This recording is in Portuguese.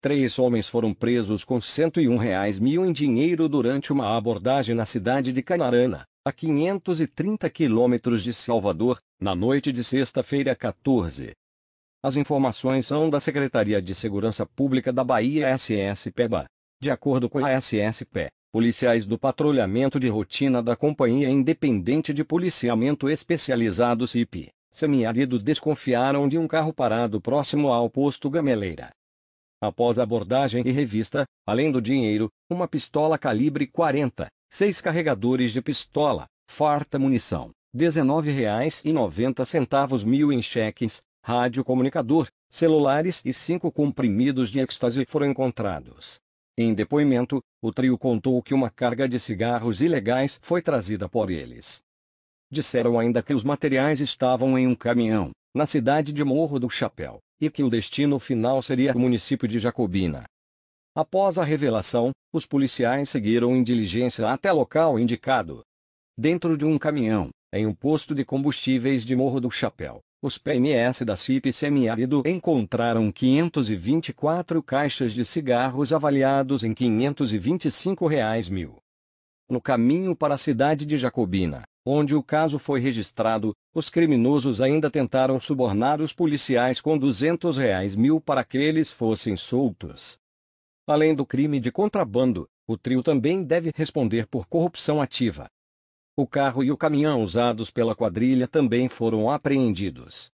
Três homens foram presos com 101 reais mil em dinheiro durante uma abordagem na cidade de Canarana, a 530 quilômetros de Salvador, na noite de sexta-feira 14. As informações são da Secretaria de Segurança Pública da Bahia SSPBA. De acordo com a SSP, policiais do patrulhamento de rotina da Companhia Independente de Policiamento Especializado CIP, semiárido desconfiaram de um carro parado próximo ao posto Gameleira, Após abordagem e revista, além do dinheiro, uma pistola calibre 40, seis carregadores de pistola, farta munição, R$ 19,90 mil em cheques, radiocomunicador, celulares e cinco comprimidos de êxtase foram encontrados. Em depoimento, o trio contou que uma carga de cigarros ilegais foi trazida por eles. Disseram ainda que os materiais estavam em um caminhão, na cidade de Morro do Chapéu e que o destino final seria o município de Jacobina. Após a revelação, os policiais seguiram em diligência até local indicado. Dentro de um caminhão, em um posto de combustíveis de Morro do Chapéu, os PMS da CIP Semiárido encontraram 524 caixas de cigarros avaliados em R$ 525 reais mil no caminho para a cidade de Jacobina, onde o caso foi registrado, os criminosos ainda tentaram subornar os policiais com 200 reais mil para que eles fossem soltos. Além do crime de contrabando, o trio também deve responder por corrupção ativa. O carro e o caminhão usados pela quadrilha também foram apreendidos.